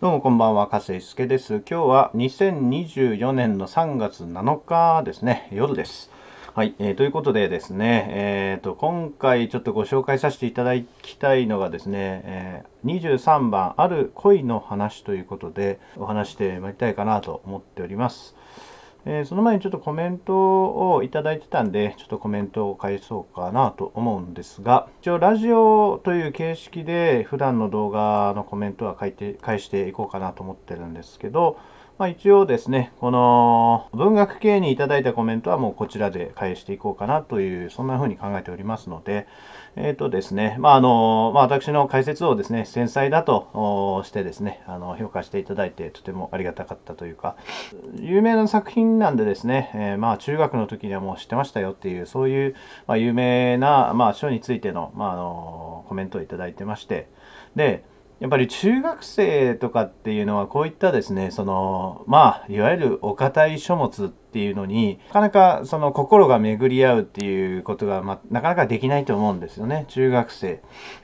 どうもこんばんは、加瀬介です。今日は2024年の3月7日ですね、夜です。はい、えー、ということでですね、えーと、今回ちょっとご紹介させていただきたいのがですね、えー、23番、ある恋の話ということでお話してまいりたいかなと思っております。えー、その前にちょっとコメントをいただいてたんで、ちょっとコメントを返そうかなと思うんですが、一応ラジオという形式で普段の動画のコメントは書いて返していこうかなと思ってるんですけど、まあ、一応ですね、この文学系にいただいたコメントはもうこちらで返していこうかなという、そんな風に考えておりますので、えっ、ー、とですね、まあ、あの、まあ、私の解説をですね、繊細だとしてですね、あの、評価していただいてとてもありがたかったというか、有名な作品なんでですね、えー、まあ、中学の時にはもう知ってましたよっていう、そういう、ま有名な、まあ、書についての、まあ、あの、コメントをいただいてまして、で、やっぱり中学生とかっていうのはこういったですねそのまあいわゆるお堅い書物っていうのになかなかその心が巡り合うっていうことが、まあ、なかなかできないと思うんですよね中学生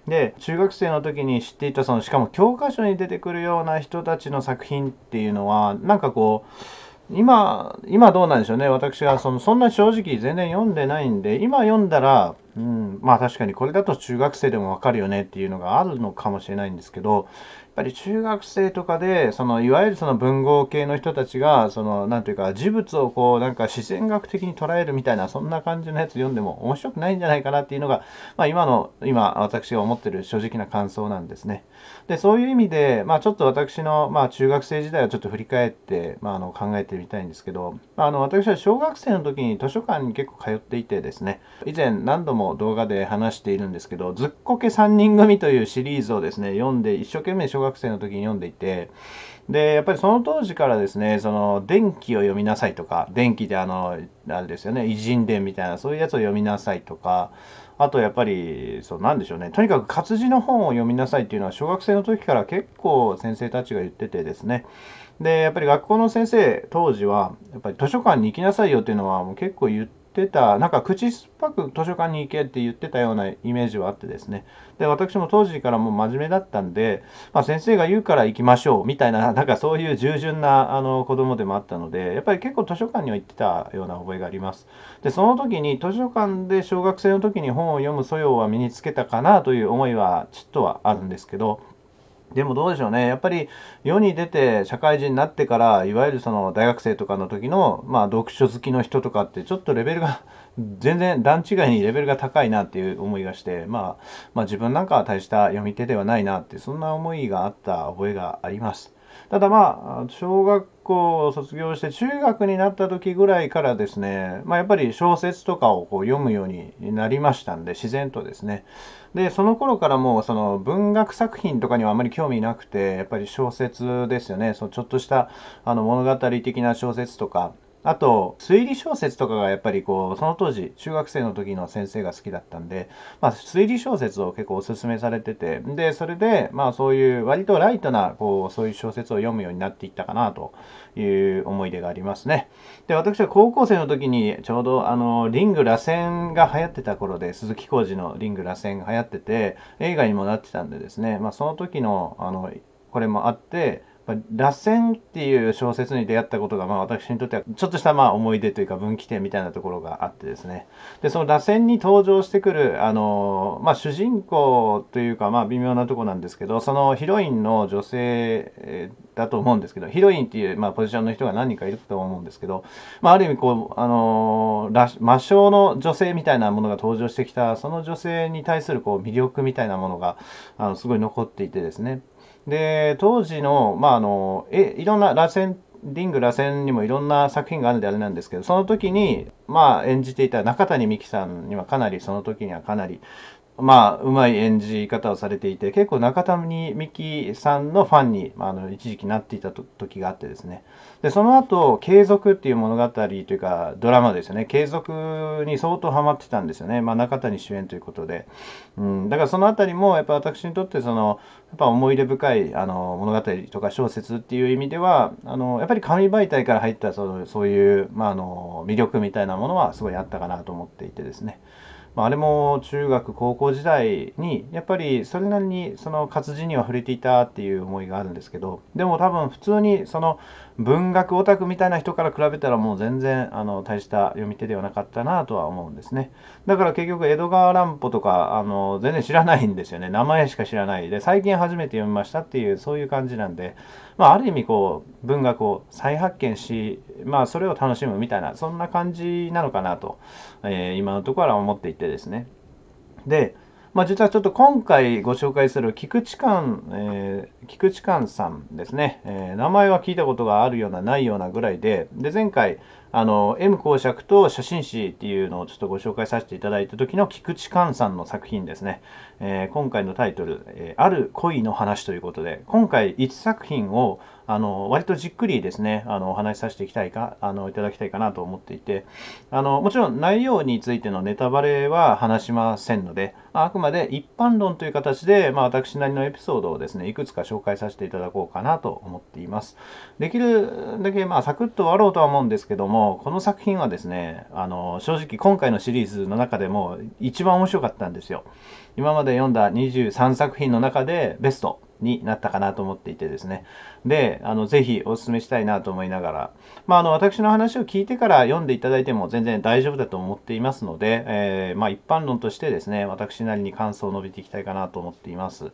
で中学生の時に知っていたそのしかも教科書に出てくるような人たちの作品っていうのはなんかこう今、今どうなんでしょうね。私がその、そんな正直全然読んでないんで、今読んだら、うん、まあ確かにこれだと中学生でもわかるよねっていうのがあるのかもしれないんですけど、やっぱり中学生とかで、そのいわゆるその文豪系の人たちが、そのなんていうか、事物をこうなんか自然学的に捉えるみたいな、そんな感じのやつ読んでも面白くないんじゃないかなっていうのが、まあ今の、今私が思ってる正直な感想なんですね。で、そういう意味で、まあちょっと私の、まあ中学生時代をちょっと振り返って、まああの考えてみたいんですけど、あの私は小学生の時に図書館に結構通っていてですね、以前何度もも動画で話しているんですけど、ずっこけ3人組というシリーズをですね、読んで、一生懸命小学生の時に読んでいて、で、やっぱりその当時からですね、その、電気を読みなさいとか、電気であの、あれですよね、偉人伝みたいな、そういうやつを読みなさいとか、あとやっぱり、そうなんでしょうね、とにかく活字の本を読みなさいっていうのは、小学生の時から結構先生たちが言っててですね、で、やっぱり学校の先生、当時は、やっぱり図書館に行きなさいよっていうのは、もう結構言って、ってた、なんか口酸っぱく図書館に行けって言ってたようなイメージはあってですね。で、私も当時からもう真面目だったんで、まあ、先生が言うから行きましょうみたいな、なんかそういう従順なあの子供でもあったので、やっぱり結構図書館には行ってたような覚えがあります。で、その時に図書館で小学生の時に本を読む素養は身につけたかなという思いはちょっとはあるんですけど、でもどうでしょうね、やっぱり世に出て社会人になってから、いわゆるその大学生とかの時のまあ、読書好きの人とかって、ちょっとレベルが全然段違いにレベルが高いなっていう思いがして、まあ、まあ、自分なんかは大した読み手ではないなって、そんな思いがあった覚えがあります。ただまあ小学校を卒業して中学になった時ぐらいからですね、まあ、やっぱり小説とかをこう読むようになりましたんで自然とですねでその頃からもうその文学作品とかにはあまり興味なくてやっぱり小説ですよねそうちょっとしたあの物語的な小説とかあと、推理小説とかがやっぱりこう、その当時、中学生の時の先生が好きだったんで、まあ、推理小説を結構おすすめされてて、で、それで、まあ、そういう割とライトな、こう、そういう小説を読むようになっていったかなという思い出がありますね。で、私は高校生の時に、ちょうど、あの、リング螺旋が流行ってた頃で、鈴木浩二のリング螺旋が流行ってて、映画にもなってたんでですね、まあ、その時の、あの、これもあって、っぱ「螺旋っていう小説に出会ったことが、まあ、私にとってはちょっとしたまあ思い出というか分岐点みたいなところがあってですねでその螺旋に登場してくるあの、まあ、主人公というか、まあ、微妙なとこなんですけどそのヒロインの女性だと思うんですけどヒロインっていう、まあ、ポジションの人が何人かいると思うんですけど、まあ、ある意味こうあの魔性の女性みたいなものが登場してきたその女性に対するこう魅力みたいなものがあのすごい残っていてですねで当時の,、まあ、あのえいろんな螺旋リング螺旋にもいろんな作品があるんであれなんですけどその時に、まあ、演じていた中谷美紀さんにはかなりその時にはかなりまあ、うまい演じ方をされていて、結構中谷美紀さんのファンに、まあ、あの一時期なっていた時があってですね。で、その後、継続っていう物語というか、ドラマですよね。継続に相当ハマってたんですよね。まあ、中谷主演ということで。うん、だからそのあたりも、やっぱ私にとって、その、やっぱ思い出深いあの物語とか小説っていう意味では、あのやっぱり紙媒体から入ったそのそういう、まあ、あの魅力みたいなものはすごいあったかなと思っていてですね。まあ、あれも中学高校時代にやっぱりそれなりにその活字には触れていたっていう思いがあるんですけどでも多分普通にその文学オタクみたいな人から比べたらもう全然あの大した読み手ではなかったなとは思うんですねだから結局江戸川乱歩とかあの全然知らないんですよね名前しか知らないで最近初めて読みましたっていうそういう感じなんで、まあ、ある意味こう文学を再発見し、まあ、それを楽しむみたいなそんな感じなのかなと、えー、今のところは思っていててですね。で、まあ、実はちょっと今回ご紹介する菊池寛、えー、菊池寛さんですね、えー、名前は聞いたことがあるようなないようなぐらいで、で前回、あの M 公爵と写真誌っていうのをちょっとご紹介させていただいた時の菊池寛さんの作品ですね、えー、今回のタイトル、えー、ある恋の話」ということで今回1作品をあの割とじっくりですねあのお話しさせていきたいかあのいただきたいかなと思っていてあのもちろん内容についてのネタバレは話しませんのであくまで一般論という形で、まあ、私なりのエピソードをですねいくつか紹介させていただこうかなと思っていますできるだけまあサクッと終わろうとは思うんですけどももこの作品はですねあの正直今回のシリーズの中でも一番面白かったんですよ今まで読んだ23作品の中でベストになったかなと思っていてですねであのぜひお勧めしたいなと思いながら、まあ、あの私の話を聞いてから読んでいただいても全然大丈夫だと思っていますので、えー、まあ、一般論としてですね私なりに感想を述べていきたいかなと思っています、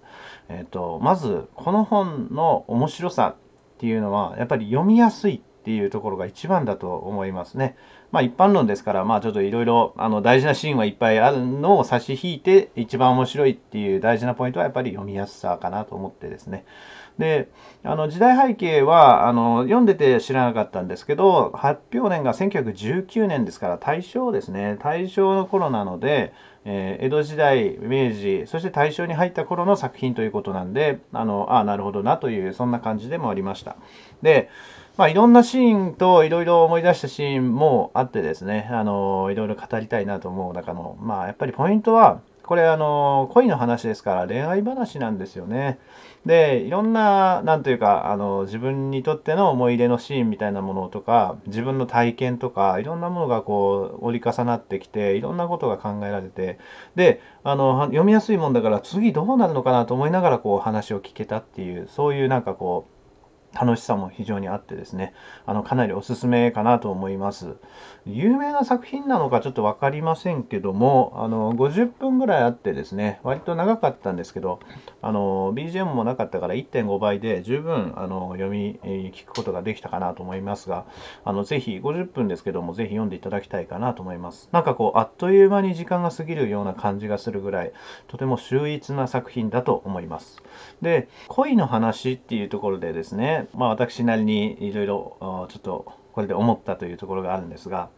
えーと、まずこの本の面白さっていうのはやっぱり読みやすいっていうところが一番だと思いますね。まあ、一般論ですから、まあ、ちょっといろいろ大事なシーンはいっぱいあるのを差し引いて一番面白いっていう大事なポイントはやっぱり読みやすさかなと思ってですね。であの時代背景はあの読んでて知らなかったんですけど発表年が1919年ですから大正ですね大正の頃なので、えー、江戸時代明治そして大正に入った頃の作品ということなんであのあなるほどなというそんな感じでもありました。でまあ、いろんなシーンといろいろ思い出したシーンもあってですね、あのいろいろ語りたいなと思う中の、まあ、やっぱりポイントは、これあの恋の話ですから恋愛話なんですよね。でいろんな何というかあの自分にとっての思い出のシーンみたいなものとか自分の体験とかいろんなものがこう折り重なってきていろんなことが考えられてであの読みやすいもんだから次どうなるのかなと思いながらこう話を聞けたっていうそういうなんかこう楽しさも非常にあってですね、あのかなりおすすめかなと思います。有名な作品なのかちょっと分かりませんけども、あの50分ぐらいあってですね、割と長かったんですけど、あの BGM もなかったから1.5倍で十分あの読み、えー、聞くことができたかなと思いますが、あのぜひ50分ですけども、ぜひ読んでいただきたいかなと思います。なんかこう、あっという間に時間が過ぎるような感じがするぐらい、とても秀逸な作品だと思います。で、恋の話っていうところでですね、まあ、私なりにいろいろちょっとこれで思ったというところがあるんですが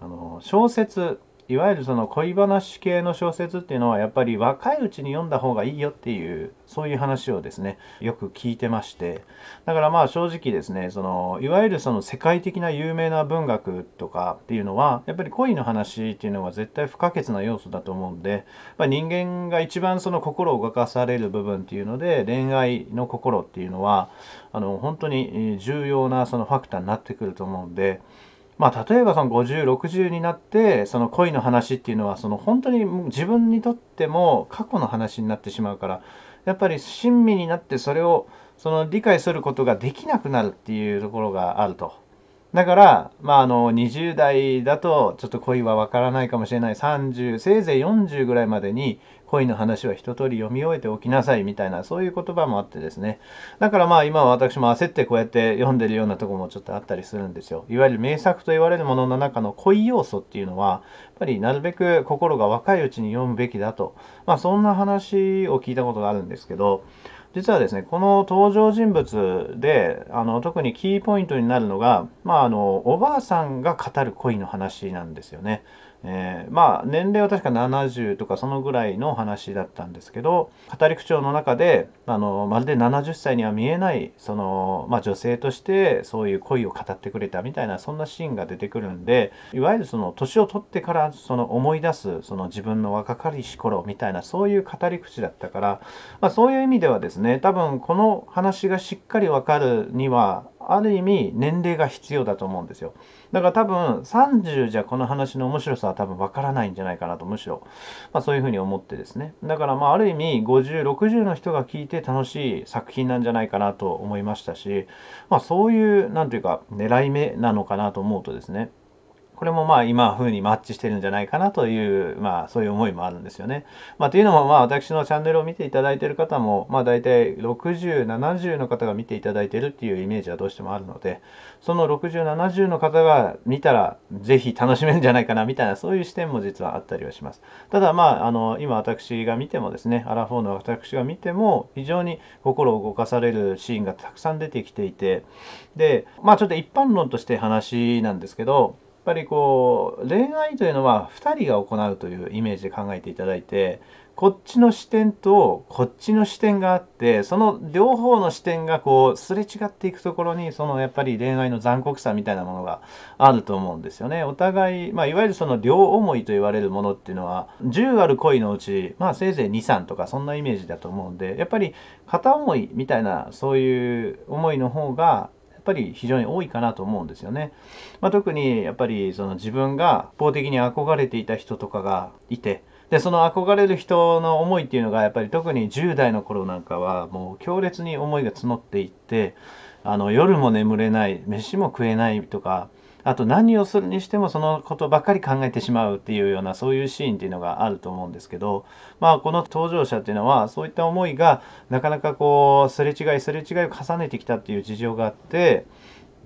あの小説いわゆるその恋話系の小説っていうのはやっぱり若いうちに読んだ方がいいよっていうそういう話をですねよく聞いてましてだからまあ正直ですねそのいわゆるその世界的な有名な文学とかっていうのはやっぱり恋の話っていうのは絶対不可欠な要素だと思うんで、まあ、人間が一番その心を動かされる部分っていうので恋愛の心っていうのはあの本当に重要なそのファクターになってくると思うんで。まあ、例えばその50、60になってその恋の話っていうのはその本当に自分にとっても過去の話になってしまうからやっぱり親身になってそれをその理解することができなくなるっていうところがあると。だから、まあ、あの20代だとちょっと恋はわからないかもしれない30せいぜい40ぐらいまでに恋の話は一通り読み終えておきなさいみたいなそういう言葉もあってですねだからまあ今私も焦ってこうやって読んでるようなとこもちょっとあったりするんですよいわゆる名作と言われるものの中の恋要素っていうのはやっぱりなるべく心が若いうちに読むべきだと、まあ、そんな話を聞いたことがあるんですけど実はですね、この登場人物で、あの特にキーポイントになるのが、まあ、あのおばあさんが語る恋の話なんですよね。えー、まあ年齢は確か70とかそのぐらいの話だったんですけど語り口調の中であのまるで70歳には見えないその、まあ、女性としてそういう恋を語ってくれたみたいなそんなシーンが出てくるんでいわゆるその年を取ってからその思い出すその自分の若かりし頃みたいなそういう語り口だったから、まあ、そういう意味ではですね多分この話がしっかりわかるにはある意味年齢が必要だと思うんですよだから多分30じゃこの話の面白さは多分わからないんじゃないかなとむしろ、まあ、そういうふうに思ってですねだからまあある意味5060の人が聞いて楽しい作品なんじゃないかなと思いましたし、まあ、そういう何ていうか狙い目なのかなと思うとですねこれもまあ今風にマッチしてるんじゃないかなという、まあそういう思いもあるんですよね。まあ、というのもまあ私のチャンネルを見ていただいている方も、まあ大体60、70の方が見ていただいているっていうイメージはどうしてもあるので、その60、70の方が見たらぜひ楽しめるんじゃないかなみたいなそういう視点も実はあったりはします。ただまあ、あの、今私が見てもですね、アラフォーの私が見ても非常に心を動かされるシーンがたくさん出てきていて、で、まあちょっと一般論として話なんですけど、っぱりこう恋愛というのは2人が行うというイメージで考えていただいてこっちの視点とこっちの視点があってその両方の視点がこうすれ違っていくところにそのやっぱり恋愛の残酷さみたいなものがあると思うんですよねお互い、まあ、いわゆるその両思いと言われるものっていうのは10ある恋のうち、まあ、せいぜい23とかそんなイメージだと思うんでやっぱり片思いみたいなそういう思いの方がぱり非常に多いかなと思うんですよね。まあ、特にやっぱりその自分が一方的に憧れていた人とかがいて、でその憧れる人の思いっていうのがやっぱり特に10代の頃なんかはもう強烈に思いが募っていってあの夜も眠れない飯も食えないとかあと何をするにしてもそのことばっかり考えてしまうっていうようなそういうシーンっていうのがあると思うんですけど、まあ、この登場者っていうのはそういった思いがなかなかこうすれ違いすれ違いを重ねてきたっていう事情があって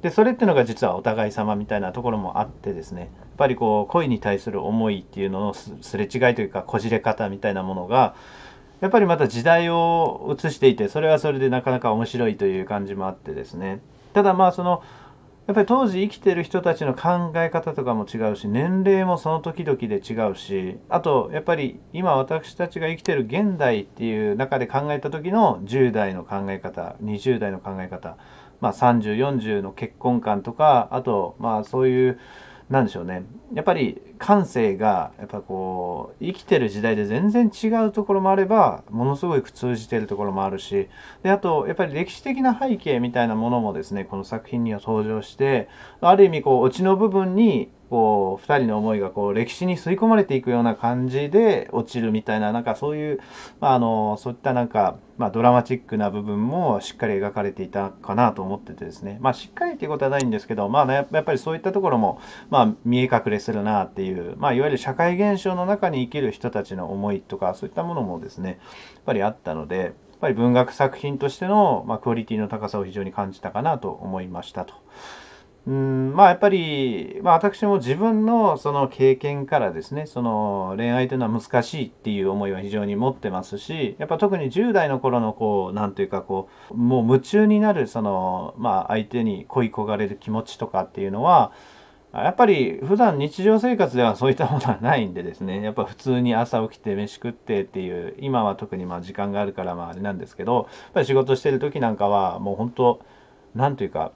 でそれっていうのが実はお互い様みたいなところもあってですねやっぱりこう恋に対する思いっていうののすれ違いというかこじれ方みたいなものがやっぱりまた時代を映していてそれはそれでなかなか面白いという感じもあってですねただまあそのやっぱり当時生きてる人たちの考え方とかも違うし年齢もその時々で違うしあとやっぱり今私たちが生きてる現代っていう中で考えた時の10代の考え方20代の考え方、まあ、3040の結婚観とかあとまあそういうなんでしょうねやっぱり感性がやっぱこう生きてる時代で全然違うところもあればものすごく通じてるところもあるしであとやっぱり歴史的な背景みたいなものもですねこの作品には登場してある意味こうオチの部分にこう2人の思いがこう歴史に吸い込まれていくような感じで落ちるみたいななんかそういう、まあ、あのそういったなんか、まあ、ドラマチックな部分もしっかり描かれていたかなと思っててですね、まあ、しっかりということはないんですけど、まあ、ね、やっぱりそういったところも、まあ、見え隠れするなっていう、まあ、いわゆる社会現象の中に生きる人たちの思いとかそういったものもですねやっぱりあったので。やっぱり文学作品としての、まあ、クオリティの高さを非常に感じたかなと思いましたと。うん、まあやっぱり、まあ私も自分のその経験からですね、その恋愛というのは難しいっていう思いは非常に持ってますし、やっぱ特に10代の頃のこう、何というかこう、もう夢中になるその、まあ相手に恋焦がれる気持ちとかっていうのは、やっぱり普段日常生活ではそういったものはないんでですね、やっぱ普通に朝起きて飯食ってっていう、今は特にまあ時間があるからまああれなんですけど、やっぱり仕事してる時なんかはもう本当、なんというか、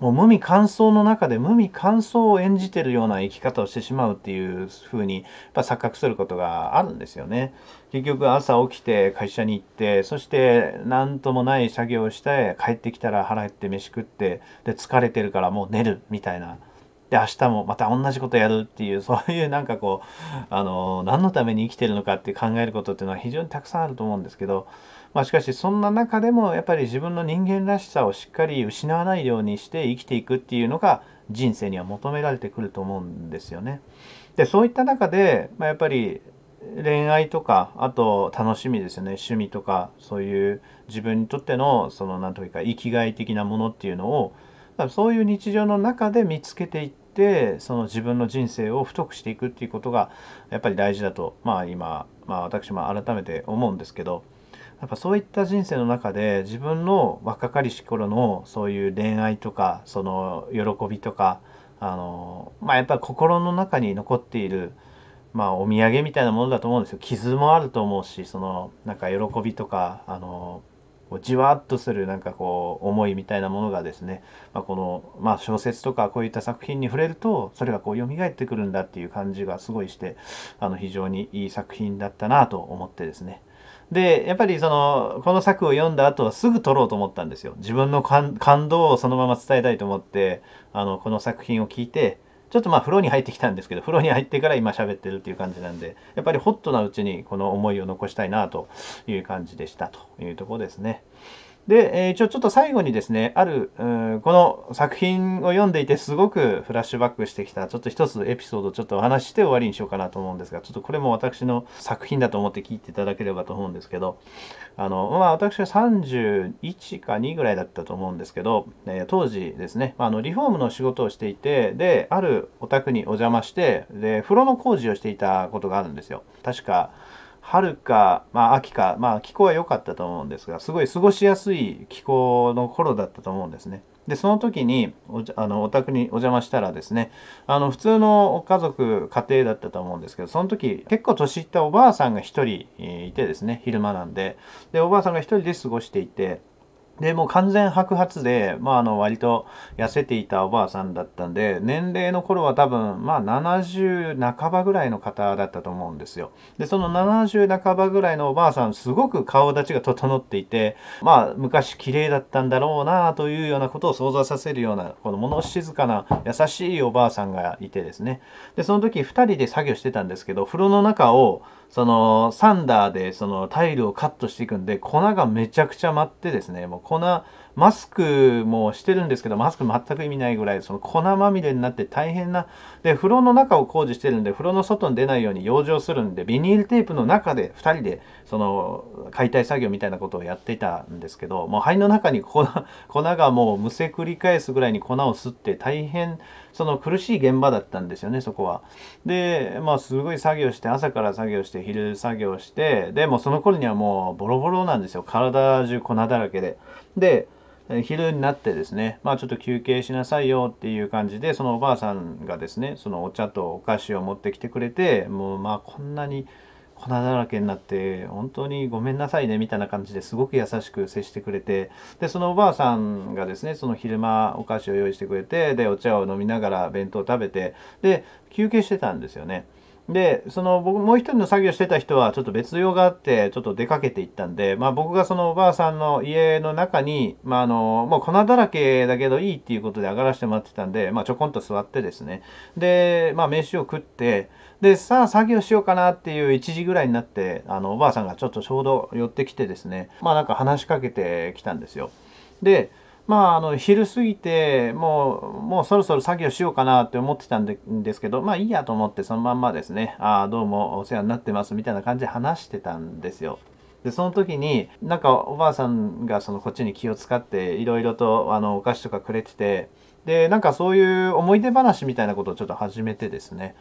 もう無味乾燥の中で無味乾燥を演じてるような生き方をしてしまうっていう風にや錯覚することがあるんですよね。結局朝起きて会社に行ってそして何ともない作業をして帰ってきたら腹減って飯食ってで疲れてるからもう寝るみたいな。で明日もまた同じことやるっていうそういうなんかこうあの何のために生きてるのかって考えることっていうのは非常にたくさんあると思うんですけどまあ、しかしそんな中でもやっぱり自分の人間らしさをしっかり失わないようにして生きていくっていうのが人生には求められてくると思うんですよね。でそういった中で、まあ、やっぱり恋愛とかあと楽しみですよね趣味とかそういう自分にとってのその何というか生きがい的なものっていうのをそういう日常の中で見つけていってその自分の人生を太くしていくっていうことがやっぱり大事だとまあ今、まあ、私も改めて思うんですけど。やっぱそういった人生の中で自分の若かりし頃のそういう恋愛とかその喜びとかあのまあやっぱ心の中に残っているまあお土産みたいなものだと思うんですよ傷もあると思うしそのなんか喜びとかあのじわっとするなんかこう思いみたいなものがですね、まあ、この、まあ、小説とかこういった作品に触れるとそれがこう蘇ってくるんだっていう感じがすごいしてあの非常にいい作品だったなと思ってですねでやっぱりそのこの作を読んだ後はすぐ撮ろうと思ったんですよ自分の感動をそのまま伝えたいと思ってあのこの作品を聞いてちょっとまあ風呂に入ってきたんですけど風呂に入ってから今喋ってるっていう感じなんでやっぱりホットなうちにこの思いを残したいなという感じでしたというところですね。で、え一応ちょっと最後にですね、ある、うん、この作品を読んでいてすごくフラッシュバックしてきた、ちょっと一つエピソードちょっとお話しして終わりにしようかなと思うんですが、ちょっとこれも私の作品だと思って聞いていただければと思うんですけど、あの、まあ私は31か2ぐらいだったと思うんですけど、え当時ですね、あの、リフォームの仕事をしていて、で、あるお宅にお邪魔して、で、風呂の工事をしていたことがあるんですよ。確か、春か、まあ、秋か、まあ、気候は良かったと思うんですがすごい過ごしやすい気候の頃だったと思うんですね。でその時におあのお宅にお邪魔したらですねあの普通の家族家庭だったと思うんですけどその時結構年いったおばあさんが1人いてですね昼間なんででおばあさんが1人で過ごしていてで、もう完全白髪で、まあ、あの、割と痩せていたおばあさんだったんで、年齢の頃は多分、まあ、70半ばぐらいの方だったと思うんですよ。で、その70半ばぐらいのおばあさん、すごく顔立ちが整っていて、まあ、昔綺麗だったんだろうな、というようなことを想像させるような、この物静かな優しいおばあさんがいてですね。で、その時2人で作業してたんですけど、風呂の中を、そのサンダーでそのタイルをカットしていくんで粉がめちゃくちゃ舞ってですねもう粉マスクもしてるんですけど、マスク全く意味ないぐらい、その粉まみれになって大変な、で、風呂の中を工事してるんで、風呂の外に出ないように養生するんで、ビニールテープの中で2人で、その、解体作業みたいなことをやっていたんですけど、もう肺の中に粉 粉がもうむせくり返すぐらいに粉を吸って、大変、その苦しい現場だったんですよね、そこは。で、まあ、すごい作業して、朝から作業して、昼作業して、でもその頃にはもうボロボロなんですよ、体中粉だらけで。で、昼になってですね、まあちょっと休憩しなさいよっていう感じで、そのおばあさんがですね、そのお茶とお菓子を持ってきてくれて、もうまあこんなに粉だらけになって、本当にごめんなさいねみたいな感じですごく優しく接してくれて、で、そのおばあさんがですね、その昼間お菓子を用意してくれて、で、お茶を飲みながら弁当を食べて、で、休憩してたんですよね。で、その僕もう一人の作業してた人はちょっと別用があって、ちょっと出かけていったんで、まあ僕がそのおばあさんの家の中に、まああの、もう粉だらけだけどいいっていうことで上がらせてもらってたんで、まあちょこんと座ってですね、で、まあ飯を食って、で、さあ作業しようかなっていう1時ぐらいになって、あのおばあさんがちょっとちょうど寄ってきてですね、まあなんか話しかけてきたんですよ。で、まあ、あの昼過ぎてもう、もうそろそろ作業しようかなって思ってたんですけど、まあいいやと思って、そのまんまですね、ああ、どうもお世話になってますみたいな感じで話してたんですよ。でその時になんかおばあさんがそのこっちに気を使っていろいろとあのお菓子とかくれててで、なんかそういう思い出話みたいなことをちょっと始めてですね、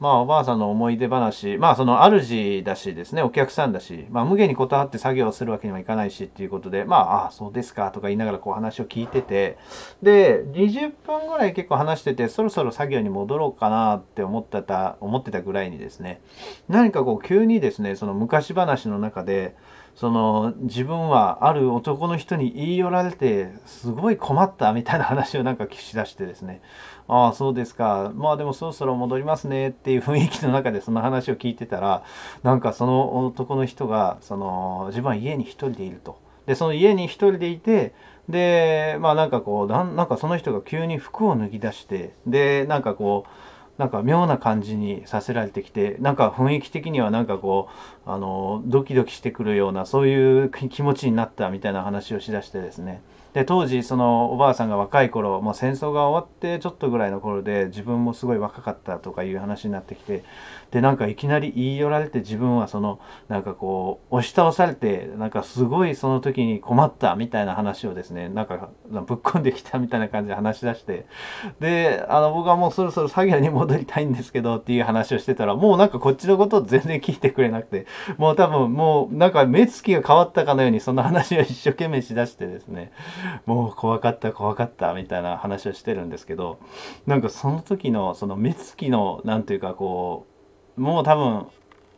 まあおばあさんの思い出話、まあその主だしですね、お客さんだし、まあ無限に断って作業するわけにはいかないしっていうことで、まあ、ああ、そうですかとか言いながらこう話を聞いてて、で、20分ぐらい結構話してて、そろそろ作業に戻ろうかなって思ってた、思ってたぐらいにですね、何かこう急にですね、その昔話の中で、その自分はある男の人に言い寄られてすごい困ったみたいな話をなんか聞き出してですねああそうですかまあでもそろそろ戻りますねっていう雰囲気の中でその話を聞いてたらなんかその男の人がその自分は家に一人でいると。でその家に一人でいてでまあなんかこうなんかその人が急に服を脱ぎ出してでなんかこうなんか妙な感じにさせられてきてなんか雰囲気的にはなんかこうあのドキドキしてくるようなそういう気持ちになったみたいな話をしだしてですねで当時そのおばあさんが若い頃もう戦争が終わってちょっとぐらいの頃で自分もすごい若かったとかいう話になってきてでなんかいきなり言い寄られて自分はそのなんかこう押し倒されてなんかすごいその時に困ったみたいな話をですねなんかぶっ込んできたみたいな感じで話し出してであの僕はもうそろそろ作業に戻りたいんですけどっていう話をしてたらもうなんかこっちのことを全然聞いてくれなくてもう多分もうなんか目つきが変わったかのようにその話を一生懸命しだしてですねもう怖かった怖かったみたいな話をしてるんですけどなんかその時のその目つきの何ていうかこうもう多分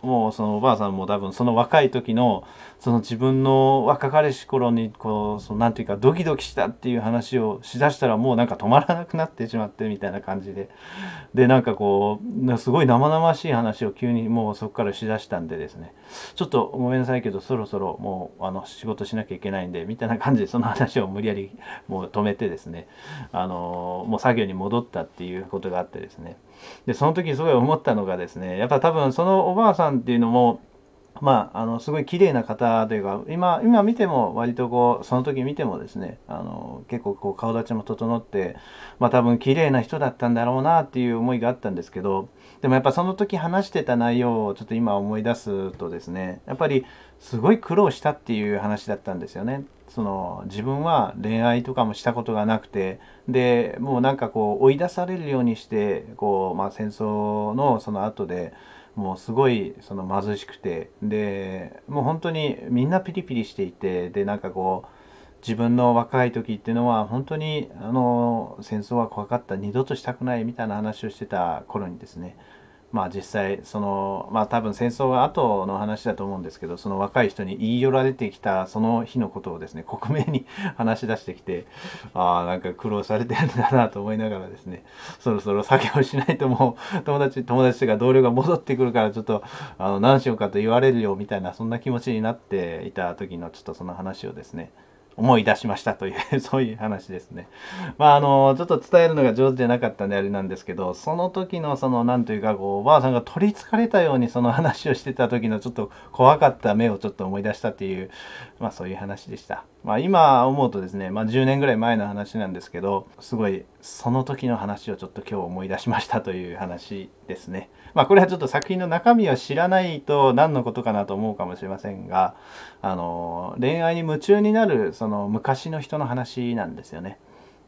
もうそのおばあさんも多分その若い時のその自分の若かりし頃にこうそのなんていうかドキドキしたっていう話をしだしたらもうなんか止まらなくなってしまってみたいな感じででなんかこうすごい生々しい話を急にもうそこからしだしたんでですねちょっとごめんなさいけどそろそろもうあの仕事しなきゃいけないんでみたいな感じでその話を無理やりもう止めてですねあのもう作業に戻ったっていうことがあってですねでその時すごい思ったのがですねやっぱ多分そのおばあさんっていうのもまあ、あのすごい綺麗な方というか今今見ても割とこうその時見てもですねあの結構こう顔立ちも整って、まあ、多分綺麗な人だったんだろうなっていう思いがあったんですけどでもやっぱその時話してた内容をちょっと今思い出すとですねやっぱりすごい苦労したっていう話だったんですよね。その自分は恋愛とかもしたことがなくてでもうなんかこう追い出されるようにしてこう、まあ、戦争のその後で。もうすごいその貧しくてでもう本当にみんなピリピリしていてでなんかこう自分の若い時っていうのは本当にあの戦争は怖かった二度としたくないみたいな話をしてた頃にですねまあ、実際その、まあ、多分戦争後の話だと思うんですけどその若い人に言い寄られてきたその日のことをですね 克明に 話し出してきてああなんか苦労されてるんだなと思いながらですね そろそろ作業しないともう友達友達とか同僚が戻ってくるからちょっとあの何しようかと言われるよみたいなそんな気持ちになっていた時のちょっとその話をですね思い出しましたという そういう話ですね。まああのちょっと伝えるのが上手じゃなかったんであれなんですけどその時のその何というかこうおばあさんが取りつかれたようにその話をしてた時のちょっと怖かった目をちょっと思い出したっていうまあそういう話でした。まあ、今思うとですね、まあ、10年ぐらい前の話なんですけどすごいその時の話をちょっと今日思い出しましたという話ですね。まあ、これはちょっと作品の中身を知らないと何のことかなと思うかもしれませんがあの恋愛に夢中になるその昔の人の話なんですよね。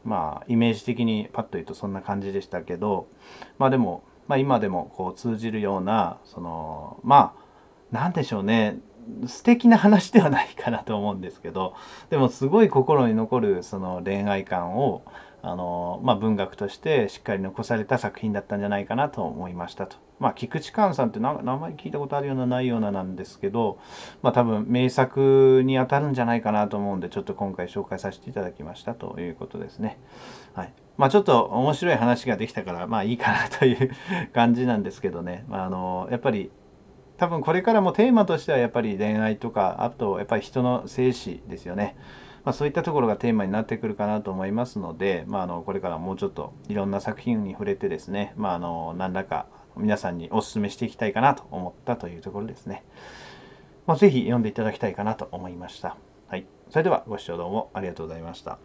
まあイメージ的にパッと言うとそんな感じでしたけどまあでも、まあ、今でもこう通じるようなそのまあ何でしょうね素敵な話ではないかなと思うんですけどでもすごい心に残るその恋愛観をあの、まあ、文学としてしっかり残された作品だったんじゃないかなと思いましたと。まあ、菊池寛さんって名前聞いたことあるようなないようななんですけど、まあ、多分名作に当たるんじゃないかなと思うんでちょっと今回紹介させていただきましたということですね。はいまあ、ちょっと面白い話ができたからまあいいかなという感じなんですけどね、まあ、あのやっぱり多分これからもテーマとしてはやっぱり恋愛とかあとやっぱり人の生死ですよね、まあ、そういったところがテーマになってくるかなと思いますので、まあ、あのこれからもうちょっといろんな作品に触れてですね、まあ、あの何らか皆さんにお勧めしていきたいかなと思ったというところですね、まあ、ぜひ読んでいただきたいかなと思いました、はい、それではご視聴どうもありがとうございました